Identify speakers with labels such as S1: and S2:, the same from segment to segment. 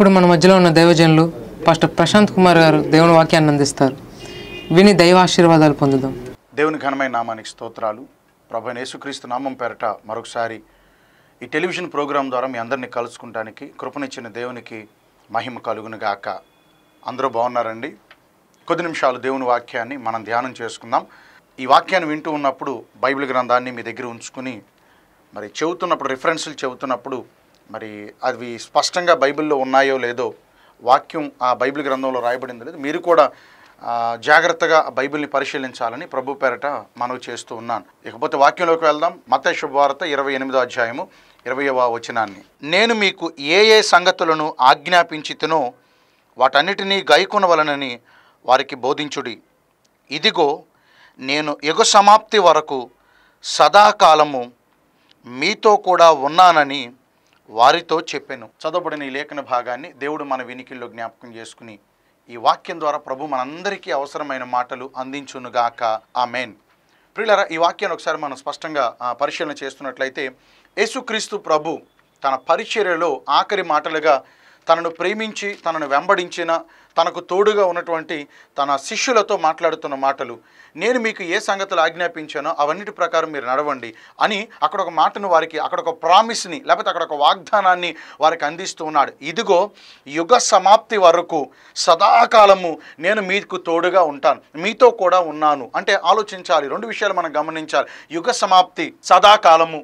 S1: ఇప్పుడు మన మధ్యలో ఉన్న దైవజనులు పాస్టర్ ప్రశాంత్ కుమార్ గారు దేవుని వాక్యాన్ని అందిస్తారు విని దైవాశీర్వాదాలు పొందుదాం దేవుని ఘనమైన నామానికి స్తోత్రాలు ప్రభు యేసుక్రీస్తు నామం పేరట మరొకసారి ఈ టెలివిజన్ ప్రోగ్రాం ద్వారా మీ అందరినీ కలుసుకుంటానికి కృపనిచ్చిన దేవునికి మహిమ కలుగునుగాక అందరూ బాగున్నారండి కొద్ది నిమిషాలు దేవుని వాక్యాన్ని మనం ధ్యానం చేసుకుందాం ఈ వాక్యాన్ని వింటూ ఉన్నప్పుడు బైబిల్ గ్రంథాన్ని మీ దగ్గర ఉంచుకుని మరి చెబుతున్నప్పుడు రిఫరెన్స్లు చెబుతున్నప్పుడు మరి అవి స్పష్టంగా బైబిల్లో ఉన్నాయో లేదో వాక్యం ఆ బైబిల్ గ్రంథంలో రాయబడిందో లేదో మీరు కూడా జాగ్రత్తగా బైబిల్ని పరిశీలించాలని ప్రభు పేరట మనవి చేస్తూ ఉన్నాను ఇకపోతే వాక్యంలోకి వెళ్దాం మత శుభవార్త ఇరవై ఎనిమిదో అధ్యాయము ఇరవయవ వచనాన్ని నేను మీకు ఏ ఏ సంగతులను ఆజ్ఞాపించి తినో వాటన్నిటినీ గైకొనవలనని వారికి బోధించుడి ఇదిగో నేను యుగ సమాప్తి వరకు సదాకాలము మీతో కూడా ఉన్నానని వారితో చెప్పాను చదవబడిన ఈ లేఖన భాగాన్ని దేవుడు మన వినికిల్లో జ్ఞాపకం చేసుకుని ఈ వాక్యం ద్వారా ప్రభు మనందరికీ అవసరమైన మాటలు అందించునుగాక ఆ మెయిన్ ప్రియులరా ఈ వాక్యాన్ని ఒకసారి మనం స్పష్టంగా పరిశీలన చేస్తున్నట్లయితే యేసుక్రీస్తు ప్రభు తన పరిచర్యలో ఆఖరి మాటలుగా తనను ప్రేమించి తనను వెంబడించిన తనకు తోడుగా ఉన్నటువంటి తన శిష్యులతో మాట్లాడుతున్న మాటలు నేను మీకు ఏ సంగతులు ఆజ్ఞాపించానో అవన్నిటి ప్రకారం మీరు నడవండి అని అక్కడ ఒక మాటను వారికి అక్కడ ఒక ప్రామిస్ని లేకపోతే అక్కడ ఒక వాగ్దానాన్ని వారికి అందిస్తూ ఉన్నాడు ఇదిగో యుగ సమాప్తి వరకు సదాకాలము నేను మీకు తోడుగా ఉంటాను మీతో కూడా ఉన్నాను అంటే ఆలోచించాలి రెండు విషయాలు మనం గమనించాలి యుగ సమాప్తి సదాకాలము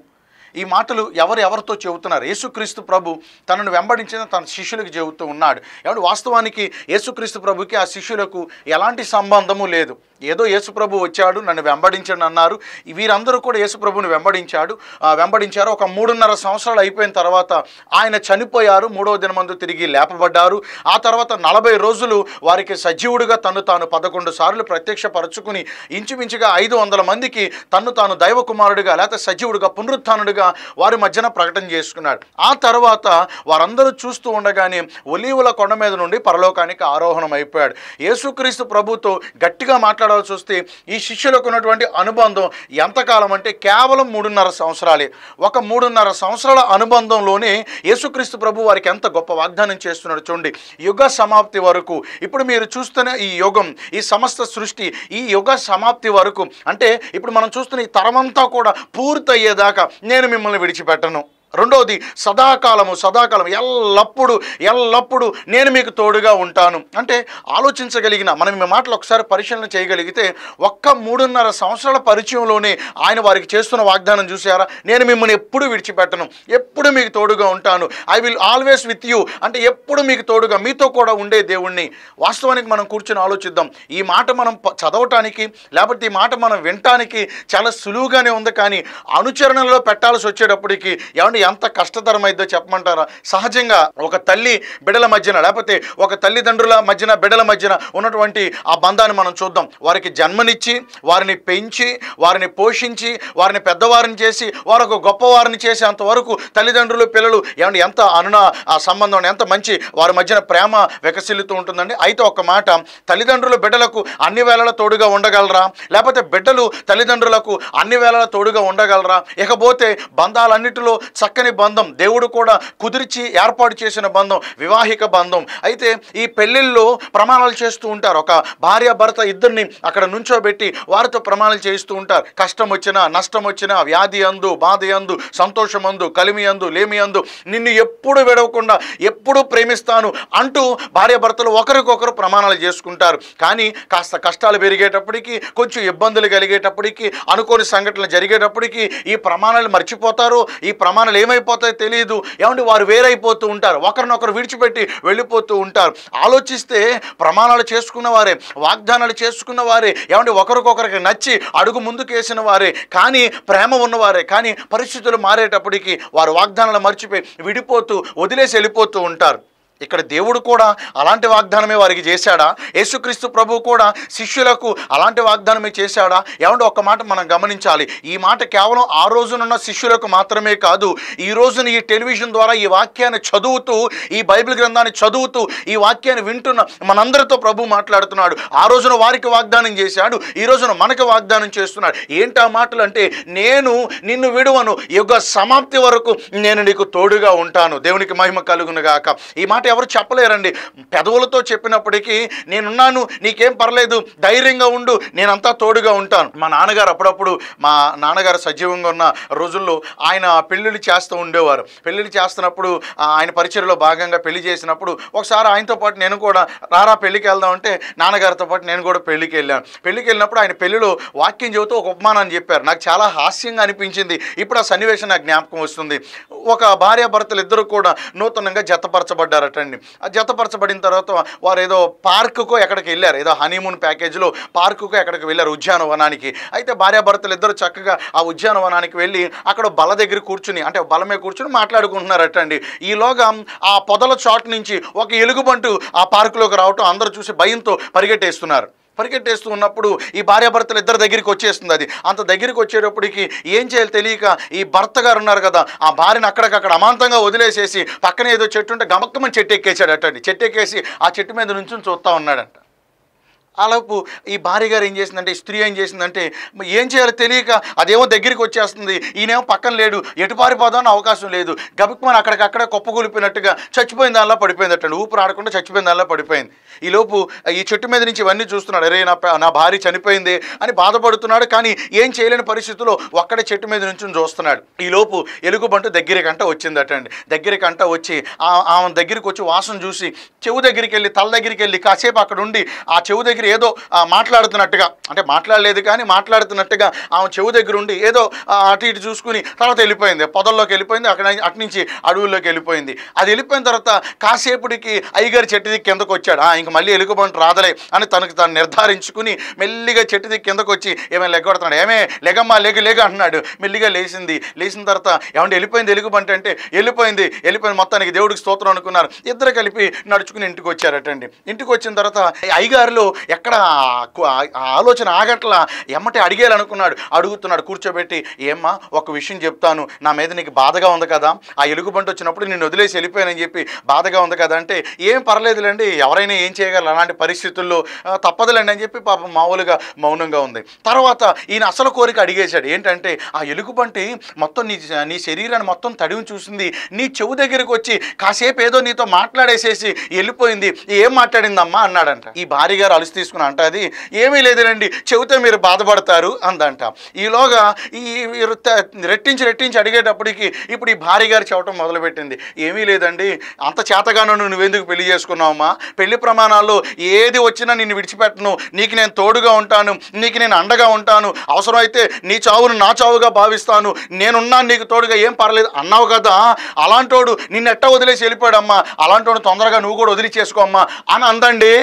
S1: ఈ మాటలు ఎవరు ఎవరితో చెబుతున్నారు యేసుక్రీస్తు ప్రభు తనను వెంబడించిన తన శిష్యులకు చెబుతూ ఉన్నాడు ఎవడు వాస్తవానికి యేసుక్రీస్తు ప్రభుకి ఆ శిష్యులకు ఎలాంటి సంబంధము లేదు ఏదో యేసుప్రభు వచ్చాడు నన్ను వెంబడించండి అన్నారు వీరందరూ కూడా యేసుప్రభుని వెంబడించాడు వెంబడించారు ఒక మూడున్నర సంవత్సరాలు అయిపోయిన తర్వాత ఆయన చనిపోయారు మూడవ దినమందు తిరిగి లేపబడ్డారు ఆ తర్వాత నలభై రోజులు వారికి సజీవుడిగా తను తాను పదకొండు సార్లు ప్రత్యక్షపరచుకుని ఇంచుమించుగా ఐదు వందల మందికి తను తాను దైవకుమారుడిగా లేకపోతే సజీవుడిగా పునరుత్నుడిగా వారి మధ్యన ప్రకటన చేసుకున్నాడు ఆ తర్వాత వారందరూ చూస్తూ ఉండగానే ఒలీవుల కొండ మీద నుండి పరలోకానికి ఆరోహణం అయిపోయాడు యేసుక్రీస్తు ప్రభుతో గట్టిగా మాట్లాడాల్సి వస్తే ఈ శిష్యులకు ఉన్నటువంటి అనుబంధం ఎంతకాలం అంటే కేవలం మూడున్నర సంవత్సరాలే ఒక మూడున్నర సంవత్సరాల అనుబంధంలోనే యేసుక్రీస్తు ప్రభు వారికి ఎంత గొప్ప వాగ్దానం చేస్తున్నాడు చూడండి యుగ సమాప్తి వరకు ఇప్పుడు మీరు చూస్తున్న ఈ యుగం ఈ సమస్త సృష్టి ఈ యుగ సమాప్తి వరకు అంటే ఇప్పుడు మనం చూస్తున్న ఈ తరమంతా కూడా పూర్తయ్యేదాకా నేను నేను మిమ్మల్ని విడిచిపెట్టను రెండవది సదాకాలము సదాకాలం ఎల్లప్పుడూ ఎల్లప్పుడూ నేను మీకు తోడుగా ఉంటాను అంటే ఆలోచించగలిగిన మనం మీ మాటలు ఒకసారి పరిశీలన చేయగలిగితే ఒక్క మూడున్నర సంవత్సరాల పరిచయంలోనే ఆయన వారికి చేస్తున్న వాగ్దానం చూసారా నేను మిమ్మల్ని ఎప్పుడు విడిచిపెట్టను ఎప్పుడు మీకు తోడుగా ఉంటాను I will always with you అంటే ఎప్పుడు మీకు తోడుగా మీతో కూడా ఉండే దేవుణ్ణి వాస్తవానికి మనం కూర్చొని ఆలోచిద్దాం ఈ మాట మనం చదవటానికి లేకపోతే ఈ మాట మనం వినటానికి చాలా సులువుగానే ఉంది కానీ అనుచరణలో పెట్టాల్సి వచ్చేటప్పటికి ఎవరి చూడండి ఎంత కష్టతరమైందో చెప్పమంటారా సహజంగా ఒక తల్లి బిడల మధ్యన లేకపోతే ఒక తల్లిదండ్రుల మధ్యన బిడల మధ్యన ఉన్నటువంటి ఆ బంధాన్ని మనం చూద్దాం వారికి జన్మనిచ్చి వారిని పెంచి వారిని పోషించి వారిని పెద్దవారిని చేసి వారికి గొప్పవారిని చేసే అంతవరకు తల్లిదండ్రులు పిల్లలు ఏమంటే ఎంత అనున ఆ సంబంధం ఎంత మంచి వారి మధ్యన ప్రేమ వికసిల్లుతూ ఉంటుందండి అయితే ఒక మాట తల్లిదండ్రులు బిడ్డలకు అన్ని వేళల తోడుగా ఉండగలరా లేకపోతే బిడ్డలు తల్లిదండ్రులకు అన్ని వేళల తోడుగా ఉండగలరా ఇకపోతే బంధాలన్నిటిలో చక్కని బంధం దేవుడు కూడా కుదిర్చి ఏర్పాటు చేసిన బంధం వివాహిక బంధం అయితే ఈ పెళ్ళిళ్ళు ప్రమాణాలు చేస్తూ ఉంటారు ఒక భార్య భర్త ఇద్దరిని అక్కడ నుంచోబెట్టి వారితో ప్రమాణాలు చేస్తూ ఉంటారు కష్టం వచ్చినా నష్టం వచ్చినా వ్యాధి అందు బాధ అందు సంతోషం అందు కలిమి అందు లేమి అందు నిన్ను ఎప్పుడు విడవకుండా ఎప్పుడు ప్రేమిస్తాను అంటూ భార్య భర్తలు ఒకరికొకరు ప్రమాణాలు చేసుకుంటారు కానీ కాస్త కష్టాలు పెరిగేటప్పటికీ కొంచెం ఇబ్బందులు కలిగేటప్పటికీ అనుకోని సంఘటనలు జరిగేటప్పటికీ ఈ ప్రమాణాలు మర్చిపోతారు ఈ ప్రమాణాలు వాళ్ళు ఏమైపోతాయో తెలియదు ఏమంటే వారు వేరైపోతూ ఉంటారు ఒకరినొకరు విడిచిపెట్టి వెళ్ళిపోతూ ఉంటారు ఆలోచిస్తే ప్రమాణాలు చేసుకున్న వారే వాగ్దానాలు చేసుకున్న వారే ఏమంటే ఒకరికొకరికి నచ్చి అడుగు ముందుకేసిన వారే కానీ ప్రేమ ఉన్నవారే కానీ పరిస్థితులు మారేటప్పటికి వారు వాగ్దానాలు మర్చిపోయి విడిపోతూ వదిలేసి వెళ్ళిపోతూ ఉంటారు ఇక్కడ దేవుడు కూడా అలాంటి వాగ్దానమే వారికి చేశాడా యేసుక్రీస్తు ప్రభు కూడా శిష్యులకు అలాంటి వాగ్దానమే చేశాడా ఏమంటే ఒక మాట మనం గమనించాలి ఈ మాట కేవలం ఆ రోజునున్న శిష్యులకు మాత్రమే కాదు ఈ రోజున ఈ టెలివిజన్ ద్వారా ఈ వాక్యాన్ని చదువుతూ ఈ బైబిల్ గ్రంథాన్ని చదువుతూ ఈ వాక్యాన్ని వింటున్న మనందరితో ప్రభు మాట్లాడుతున్నాడు ఆ రోజున వారికి వాగ్దానం చేశాడు ఈ రోజున మనకు వాగ్దానం చేస్తున్నాడు ఏంటి ఆ మాటలు అంటే నేను నిన్ను విడువను యుగ సమాప్తి వరకు నేను నీకు తోడుగా ఉంటాను దేవునికి మహిమ కలుగునుగాక ఈ మాట ఎవరు చెప్పలేరండి పెదవులతో చెప్పినప్పటికీ నేనున్నాను నీకేం పర్లేదు ధైర్యంగా ఉండు నేనంతా తోడుగా ఉంటాను మా నాన్నగారు అప్పుడప్పుడు మా నాన్నగారు సజీవంగా ఉన్న రోజుల్లో ఆయన పెళ్ళిళ్ళు చేస్తూ ఉండేవారు పెళ్ళిళ్ళు చేస్తున్నప్పుడు ఆయన పరిచయలో భాగంగా పెళ్లి చేసినప్పుడు ఒకసారి ఆయనతో పాటు నేను కూడా రారా పెళ్ళికి వెళ్దాం అంటే నాన్నగారితో పాటు నేను కూడా పెళ్ళికి వెళ్ళాను పెళ్ళికి వెళ్ళినప్పుడు ఆయన పెళ్ళిలో వాక్యం చెబుతూ ఒక ఉపమానాన్ని చెప్పారు నాకు చాలా హాస్యంగా అనిపించింది ఇప్పుడు ఆ సన్నివేశం నాకు జ్ఞాపకం వస్తుంది ఒక భార్యాభర్తలు ఇద్దరు కూడా నూతనంగా జతపరచబడ్డారట అది జతపరచబడిన తర్వాత వారు ఏదో పార్కుకో ఎక్కడికి వెళ్ళారు ఏదో హనీమూన్ ప్యాకేజీలో పార్కుకో ఎక్కడికి వెళ్ళారు ఉద్యానవనానికి అయితే భార్యాభర్తలు ఇద్దరు చక్కగా ఆ ఉద్యానవనానికి వెళ్ళి అక్కడ బల దగ్గర కూర్చుని అంటే బలమే కూర్చుని మాట్లాడుకుంటున్నారటండి ఈలోగా ఆ పొదల చాటు నుంచి ఒక ఎలుగుబంటు ఆ పార్కులోకి రావటం అందరూ చూసి భయంతో పరిగెట్టేస్తున్నారు పరిగెట్టేస్తూ ఉన్నప్పుడు ఈ భార్యాభర్తలు ఇద్దరు దగ్గరికి వచ్చేస్తుంది అది అంత దగ్గరికి వచ్చేటప్పటికి ఏం చేయాలి తెలియక ఈ భర్త గారు ఉన్నారు కదా ఆ భార్యను అక్కడికక్కడ అమాంతంగా వదిలేసేసి పక్కన ఏదో చెట్టు ఉంటే గమక్కమని చెట్టు ఎక్కేసాడటండి చెట్టు ఎక్కేసి ఆ చెట్టు మీద నుంచి చూస్తూ ఉన్నాడంట అలాపు ఈ భార్య గారు ఏం చేసిందంటే స్త్రీ ఏం చేసిందంటే ఏం చేయాలో తెలియక అదేమో దగ్గరికి వచ్చేస్తుంది ఈయనేమో పక్కన లేడు ఎటు పారిపోదామని అవకాశం లేదు గబుక్మని అక్కడికక్కడ కుప్పకూలిపోయినట్టుగా చచ్చిపోయిన దానిలా అట్టండి ఊపిరి ఆడకుండా చచ్చిపోయిన దానిలా పడిపోయింది ఈలోపు ఈ చెట్టు మీద నుంచి ఇవన్నీ చూస్తున్నాడు అరే నా నా భార్య చనిపోయింది అని బాధపడుతున్నాడు కానీ ఏం చేయలేని పరిస్థితిలో ఒక్కడే చెట్టు మీద నుంచి చూస్తున్నాడు ఈలోపు ఎలుగుబంటు దగ్గరికంట వచ్చిందటండి దగ్గరికంట వచ్చి ఆమె దగ్గరికి వచ్చి వాసన చూసి చెవు దగ్గరికి వెళ్ళి తల దగ్గరికి వెళ్ళి కాసేపు అక్కడ ఉండి ఆ చెవు దగ్గర మీరు ఏదో మాట్లాడుతున్నట్టుగా అంటే మాట్లాడలేదు కానీ మాట్లాడుతున్నట్టుగా ఆమె చెవు దగ్గర ఉండి ఏదో అటు ఇటు చూసుకుని తర్వాత వెళ్ళిపోయింది పొదల్లోకి వెళ్ళిపోయింది అక్కడ అటు నుంచి అడవుల్లోకి వెళ్ళిపోయింది అది వెళ్ళిపోయిన తర్వాత కాసేపుడికి అయ్యగారి చెట్టు దిక్కి కిందకు వచ్చాడు ఇంక మళ్ళీ ఎలుగుబంట రాదలే అని తనకు తను నిర్ధారించుకుని మెల్లిగా చెట్టు దిక్కి కిందకు వచ్చి ఏమైనా లెగ్గొడుతున్నాడు ఏమే లెగమ్మా లెగ లెగ అంటున్నాడు మెల్లిగా లేచింది లేచిన తర్వాత ఏమంటే వెళ్ళిపోయింది ఎలుగుబంట అంటే వెళ్ళిపోయింది వెళ్ళిపోయింది మొత్తానికి దేవుడికి స్తోత్రం అనుకున్నారు ఇద్దరు కలిపి నడుచుకుని ఇంటికి వచ్చారటండి ఇంటికి వచ్చిన తర్వాత అయ్యగారులు ఎక్కడ ఆలోచన ఆగట్లా ఎమ్మటే అడిగేయాలనుకున్నాడు అడుగుతున్నాడు కూర్చోబెట్టి ఏమ్మా ఒక విషయం చెప్తాను నా మీద నీకు బాధగా ఉంది కదా ఆ ఎలుగుబంటి వచ్చినప్పుడు నేను వదిలేసి వెళ్ళిపోయానని చెప్పి బాధగా ఉంది కదా అంటే ఏం పర్లేదులేండి ఎవరైనా ఏం చేయగలరు అలాంటి పరిస్థితుల్లో తప్పదులేండి అని చెప్పి పాపం మామూలుగా మౌనంగా ఉంది తర్వాత ఈయన అసలు కోరిక అడిగేశాడు ఏంటంటే ఆ ఎలుగుబంటి మొత్తం నీ నీ శరీరాన్ని మొత్తం తడివి చూసింది నీ చెవు దగ్గరికి వచ్చి కాసేపు ఏదో నీతో మాట్లాడేసేసి వెళ్ళిపోయింది ఏం మాట్లాడిందమ్మా అన్నాడంట ఈ భార్య గారు అలుస్తీ తీసుకుని అది ఏమీ లేదులేండి చెబితే మీరు బాధపడతారు అందంట ఈలోగా ఈ రెట్టించి రెట్టించి అడిగేటప్పటికి ఇప్పుడు ఈ భార్య గారు చెప్పడం మొదలుపెట్టింది ఏమీ లేదండి అంత చేతగాను నువ్వెందుకు పెళ్లి చేసుకున్నావమ్మా పెళ్లి ప్రమాణాల్లో ఏది వచ్చినా నిన్ను విడిచిపెట్టను నీకు నేను తోడుగా ఉంటాను నీకు నేను అండగా ఉంటాను అవసరమైతే నీ చావును నా చావుగా భావిస్తాను నేనున్నా నీకు తోడుగా ఏం పర్లేదు అన్నావు కదా అలాంటోడు నిన్నెట్ట వదిలేసి వెళ్ళిపోయాడమ్మా అలాంటోడు తొందరగా నువ్వు కూడా వదిలి చేసుకోమ్మా అని అందండి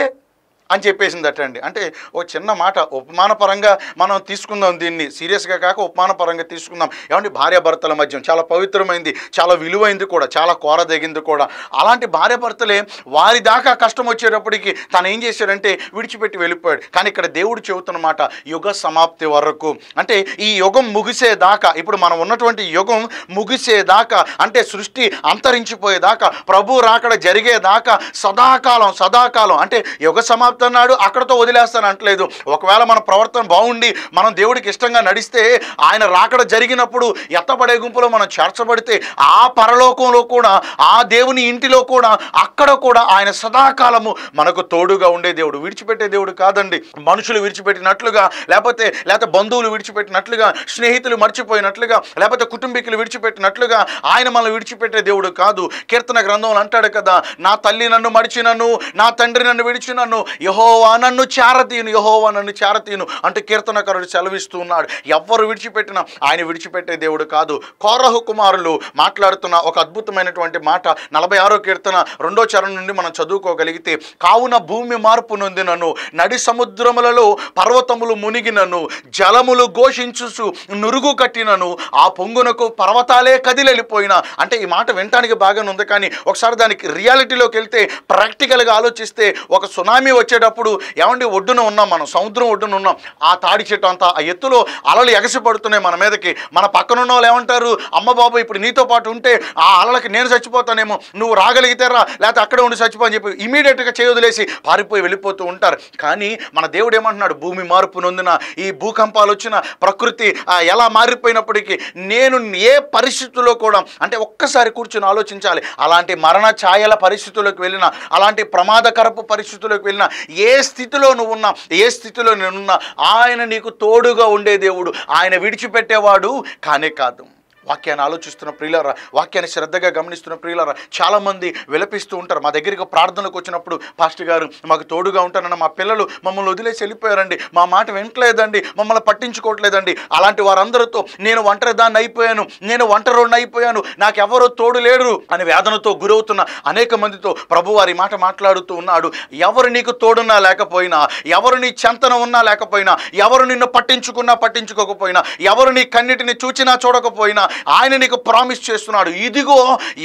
S1: అని చెప్పేసిందట అండి అంటే ఓ చిన్న మాట ఉపమానపరంగా మనం తీసుకుందాం దీన్ని సీరియస్గా కాక ఉపమానపరంగా తీసుకుందాం ఏమంటే భార్యాభర్తల మధ్య చాలా పవిత్రమైంది చాలా విలువైంది కూడా చాలా కోరదగింది కూడా అలాంటి భార్యభర్తలే వారి దాకా కష్టం వచ్చేటప్పటికి తను ఏం చేశాడంటే విడిచిపెట్టి వెళ్ళిపోయాడు కానీ ఇక్కడ దేవుడు చెబుతున్నమాట యుగ సమాప్తి వరకు అంటే ఈ యుగం ముగిసేదాకా ఇప్పుడు మనం ఉన్నటువంటి యుగం ముగిసేదాకా అంటే సృష్టి అంతరించిపోయేదాకా ప్రభు రాకడ జరిగేదాకా సదాకాలం సదాకాలం అంటే యుగ సమాప్తి చెప్తున్నాడు అక్కడతో వదిలేస్తాను అంటలేదు ఒకవేళ మన ప్రవర్తన బాగుండి మనం దేవుడికి ఇష్టంగా నడిస్తే ఆయన రాకడ జరిగినప్పుడు ఎత్తబడే గుంపులో మనం చేర్చబడితే ఆ పరలోకంలో కూడా ఆ దేవుని ఇంటిలో కూడా అక్కడ కూడా ఆయన సదాకాలము మనకు తోడుగా ఉండే దేవుడు విడిచిపెట్టే దేవుడు కాదండి మనుషులు విడిచిపెట్టినట్లుగా లేకపోతే లేకపోతే బంధువులు విడిచిపెట్టినట్లుగా స్నేహితులు మర్చిపోయినట్లుగా లేకపోతే కుటుంబీకులు విడిచిపెట్టినట్లుగా ఆయన మనల్ని విడిచిపెట్టే దేవుడు కాదు కీర్తన గ్రంథంలో అంటాడు కదా నా తల్లి నన్ను మడిచినను నా తండ్రి నన్ను విడిచినను యహోవా నన్ను చారతీయును యహోవా నన్ను చారతీయును అంటూ కీర్తనకారుడు సెలవిస్తూ ఉన్నాడు ఎవ్వరు విడిచిపెట్టినా ఆయన విడిచిపెట్టే దేవుడు కాదు కోరహు కుమారులు మాట్లాడుతున్న ఒక అద్భుతమైనటువంటి మాట నలభై ఆరో కీర్తన రెండో చరణ నుండి మనం చదువుకోగలిగితే కావున భూమి మార్పు నొందినను నడి సముద్రములలో పర్వతములు మునిగినను జలములు ఘోషించు నురుగు కట్టినను ఆ పొంగునకు పర్వతాలే కదిలెళ్ళిపోయినా అంటే ఈ మాట వినటానికి బాగానే ఉంది కానీ ఒకసారి దానికి రియాలిటీలోకి వెళ్తే ప్రాక్టికల్గా ఆలోచిస్తే ఒక సునామీ వచ్చి వచ్చేటప్పుడు ఏమండి ఒడ్డున ఉన్నాం మనం సముద్రం ఒడ్డున ఉన్నాం ఆ తాడి చెట్టు అంతా ఆ ఎత్తులో అలలు ఎగసిపడుతున్నాయి మన మీదకి మన పక్కనున్న వాళ్ళు ఏమంటారు అమ్మ బాబు ఇప్పుడు నీతో పాటు ఉంటే ఆ అలలకి నేను చచ్చిపోతానేమో నువ్వు రాగలిగితే రా లేకపోతే అక్కడే ఉండి చచ్చిపో అని చెప్పి ఇమీడియట్గా చేయొదిలేసి పారిపోయి వెళ్ళిపోతూ ఉంటారు కానీ మన దేవుడు ఏమంటున్నాడు భూమి మార్పు నొందిన ఈ భూకంపాలు వచ్చిన ప్రకృతి ఎలా మారిపోయినప్పటికీ నేను ఏ పరిస్థితుల్లో కూడా అంటే ఒక్కసారి కూర్చొని ఆలోచించాలి అలాంటి మరణ ఛాయల పరిస్థితుల్లోకి వెళ్ళిన అలాంటి ప్రమాదకరపు పరిస్థితుల్లోకి వెళ్ళిన ఏ స్థితిలో నువ్వు ఉన్నా ఏ స్థితిలో నేనున్నా ఆయన నీకు తోడుగా ఉండే దేవుడు ఆయన విడిచిపెట్టేవాడు కానే కాదు వాక్యాన్ని ఆలోచిస్తున్న ప్రియులారా వాక్యాన్ని శ్రద్ధగా గమనిస్తున్న ప్రియులారా చాలామంది విలపిస్తూ ఉంటారు మా దగ్గరికి ప్రార్థనలకు వచ్చినప్పుడు పాస్టర్ గారు మాకు తోడుగా ఉంటానన్న మా పిల్లలు మమ్మల్ని వదిలేసి వెళ్ళిపోయారండి మా మాట వింటలేదండి మమ్మల్ని పట్టించుకోవట్లేదండి అలాంటి వారందరితో నేను దాన్ని అయిపోయాను నేను ఒంటరిని అయిపోయాను నాకెవరో తోడు లేరు అని వేదనతో గురవుతున్న అనేక మందితో ప్రభు వారి మాట మాట్లాడుతూ ఉన్నాడు ఎవరు నీకు తోడున్నా లేకపోయినా ఎవరు నీ చెంతన ఉన్నా లేకపోయినా ఎవరు నిన్ను పట్టించుకున్నా పట్టించుకోకపోయినా ఎవరు నీ కన్నిటిని చూచినా చూడకపోయినా ఆయన నీకు ప్రామిస్ చేస్తున్నాడు ఇదిగో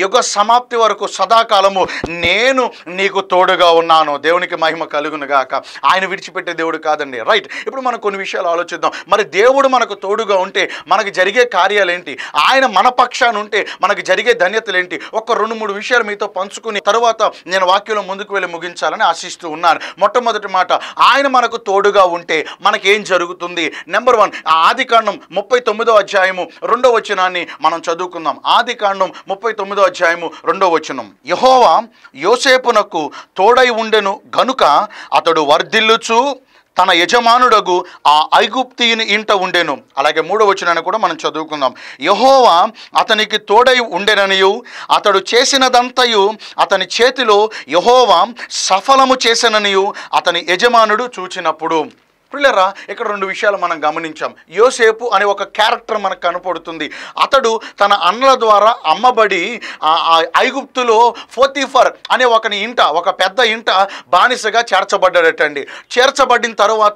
S1: యుగ సమాప్తి వరకు సదాకాలము నేను నీకు తోడుగా ఉన్నాను దేవునికి మహిమ కలుగును గాక ఆయన విడిచిపెట్టే దేవుడు కాదండి రైట్ ఇప్పుడు మనం కొన్ని విషయాలు ఆలోచిద్దాం మరి దేవుడు మనకు తోడుగా ఉంటే మనకు జరిగే కార్యాలు ఏంటి ఆయన మన పక్షాన్ని ఉంటే మనకు జరిగే ధన్యతలు ఏంటి ఒక రెండు మూడు విషయాలు మీతో పంచుకుని తర్వాత నేను వాక్యంలో ముందుకు వెళ్ళి ముగించాలని ఆశిస్తూ ఉన్నాను మొట్టమొదటి మాట ఆయన మనకు తోడుగా ఉంటే మనకేం జరుగుతుంది నెంబర్ వన్ ఆది కాండం ముప్పై తొమ్మిదో అధ్యాయము రెండో వచనాన్ని వాక్యాన్ని మనం చదువుకుందాం ఆది కాండం ముప్పై తొమ్మిదో అధ్యాయము రెండో వచనం యహోవా యోసేపునకు తోడై ఉండెను గనుక అతడు వర్ధిల్లుచు తన యజమానుడగు ఆ ఐగుప్తియుని ఇంట ఉండెను అలాగే మూడో వచనాన్ని కూడా మనం చదువుకుందాం యహోవా అతనికి తోడై ఉండెననియు అతడు చేసినదంతయు అతని చేతిలో యహోవా సఫలము చేసననియు అతని యజమానుడు చూచినప్పుడు ప్రిల్లరా ఇక్కడ రెండు విషయాలు మనం గమనించాం యోసేపు అనే ఒక క్యారెక్టర్ మనకు కనపడుతుంది అతడు తన అన్నల ద్వారా అమ్మబడి ఐగుప్తులో ఫోతిఫర్ అనే ఒకని ఇంట ఒక పెద్ద ఇంట బానిసగా చేర్చబడ్డాడటండి చేర్చబడిన తర్వాత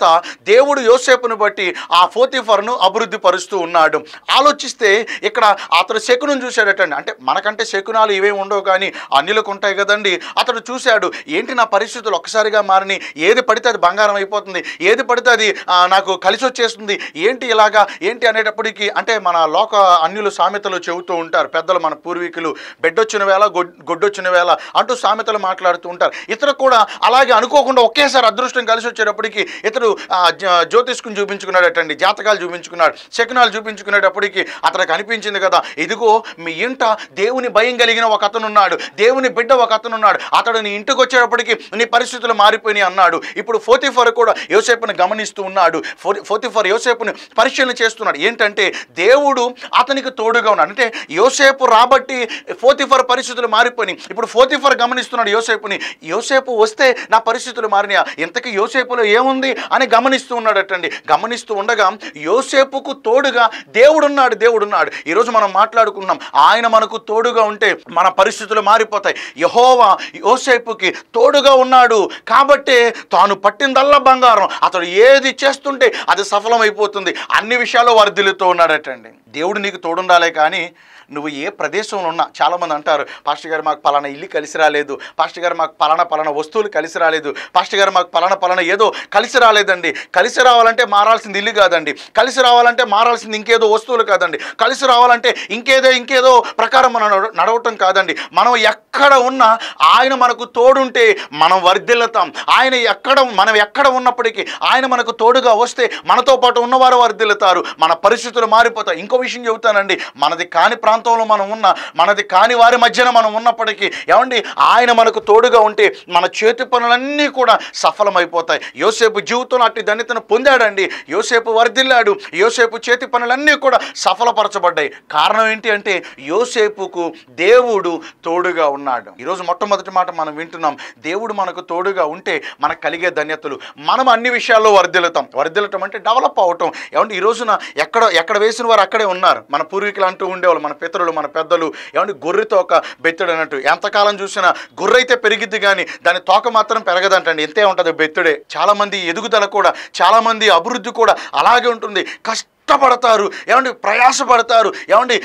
S1: దేవుడు యోసేపును బట్టి ఆ ఫోతిఫర్ను అభివృద్ధి పరుస్తూ ఉన్నాడు ఆలోచిస్తే ఇక్కడ అతడు శకునం చూశాడటండి అంటే మనకంటే శకునాలు ఇవేమి ఉండవు కానీ అన్నిలకు ఉంటాయి కదండి అతడు చూశాడు ఏంటి నా పరిస్థితులు ఒక్కసారిగా మారిని ఏది పడితే అది బంగారం అయిపోతుంది ఏది పడితే పడితే అది నాకు కలిసి వచ్చేస్తుంది ఏంటి ఇలాగా ఏంటి అనేటప్పటికీ అంటే మన లోక అన్యులు సామెతలు చెబుతూ ఉంటారు పెద్దలు మన పూర్వీకులు బిడ్డొచ్చిన వేళ గొడ్డొచ్చిన వేళ అంటూ సామెతలు మాట్లాడుతూ ఉంటారు ఇతరు కూడా అలాగే అనుకోకుండా ఒకేసారి అదృష్టం కలిసి వచ్చేటప్పటికి ఇతడు జ్యోతిష్కుని చూపించుకున్నాడటండి జాతకాలు చూపించుకున్నాడు శకునాలు చూపించుకునేటప్పటికి అతనికి అనిపించింది కదా ఇదిగో మీ ఇంట దేవుని భయం కలిగిన ఒక అతనున్నాడు దేవుని బిడ్డ ఒక ఉన్నాడు అతడు నీ ఇంటికి వచ్చేటప్పటికి నీ పరిస్థితులు మారిపోయినాయి అన్నాడు ఇప్పుడు ఫోర్టీ ఫోర్ కూడా యోసేపుని గమ గమనిస్తూ ఉన్నాడు ఫోతి ఫోర్ యోసేపును పరిశీలన చేస్తున్నాడు ఏంటంటే దేవుడు అతనికి తోడుగా ఉన్నాడు అంటే యోసేపు రాబట్టి ఫోర్తిఫర్ పరిస్థితులు మారిపోయి ఇప్పుడు ఫోర్తిఫర్ గమనిస్తున్నాడు యోసేపుని యోసేపు వస్తే నా పరిస్థితులు మారినాయా ఇంతకీ యోసేపులో ఏముంది అని గమనిస్తూ ఉన్నాడటండి గమనిస్తూ ఉండగా యోసేపుకు తోడుగా దేవుడున్నాడు దేవుడున్నాడు ఈరోజు మనం మాట్లాడుకున్నాం ఆయన మనకు తోడుగా ఉంటే మన పరిస్థితులు మారిపోతాయి యహోవా యోసేపుకి తోడుగా ఉన్నాడు కాబట్టే తాను పట్టిందల్లా బంగారం అతడు ఏ ఏది చేస్తుంటే అది సఫలమైపోతుంది అన్ని విషయాల్లో వర్ధిల్లుతూ ఉన్నాడటండి దేవుడు నీకు తోడుండాలే కానీ నువ్వు ఏ ప్రదేశంలో ఉన్నా చాలామంది అంటారు పాస్టర్ గారు మాకు పలానా ఇల్లు కలిసి రాలేదు పాస్టర్ గారు మాకు పలానా పలానా వస్తువులు కలిసి రాలేదు పాస్టర్ గారు మాకు పలానా పలానా ఏదో కలిసి రాలేదండి కలిసి రావాలంటే మారాల్సింది ఇల్లు కాదండి కలిసి రావాలంటే మారాల్సింది ఇంకేదో వస్తువులు కాదండి కలిసి రావాలంటే ఇంకేదో ఇంకేదో ప్రకారం మనం నడవటం కాదండి మనం ఎక్కడ ఉన్నా ఆయన మనకు తోడుంటే మనం వర్ధిల్లుతాం ఆయన ఎక్కడ మనం ఎక్కడ ఉన్నప్పటికీ ఆయన మనకు తోడుగా వస్తే మనతో పాటు ఉన్నవారు వారు తెలుతారు మన పరిస్థితులు మారిపోతాయి ఇంకో విషయం చెబుతానండి మనది కాని ప్రాంతంలో మనం ఉన్న మనది కాని వారి మధ్యన మనం ఉన్నప్పటికీ ఏమండి ఆయన మనకు తోడుగా ఉంటే మన చేతి పనులన్నీ కూడా సఫలమైపోతాయి యోసేపు జీవితంలో అట్టి ధన్యతను పొందాడండి యోసేపు వర్దిల్లాడు యోసేపు చేతి పనులన్నీ కూడా సఫలపరచబడ్డాయి కారణం ఏంటి అంటే యోసేపుకు దేవుడు తోడుగా ఉన్నాడు ఈరోజు మొట్టమొదటి మాట మనం వింటున్నాం దేవుడు మనకు తోడుగా ఉంటే మనకు కలిగే ధన్యతలు మనం అన్ని విషయాల్లో వర్ధిల్లుతాం వర్ధిల్లటం అంటే డెవలప్ అవటం ఏమంటే ఈ రోజున ఎక్కడ ఎక్కడ వేసిన వారు అక్కడే ఉన్నారు మన పూర్వీకులు అంటూ ఉండేవాళ్ళు మన పితరులు మన పెద్దలు ఏమంటే గొర్రెతో ఒక బెత్తుడు అన్నట్టు ఎంతకాలం చూసినా గొర్రె అయితే పెరిగిద్ది కానీ దాని తోక మాత్రం పెరగదంటండి ఎంతే ఉంటుంది బెత్తుడే చాలామంది ఎదుగుదల కూడా చాలామంది అభివృద్ధి కూడా అలాగే ఉంటుంది కష్ట కష్టపడతారు ఏమండి ప్రయాసపడతారు ఏమండి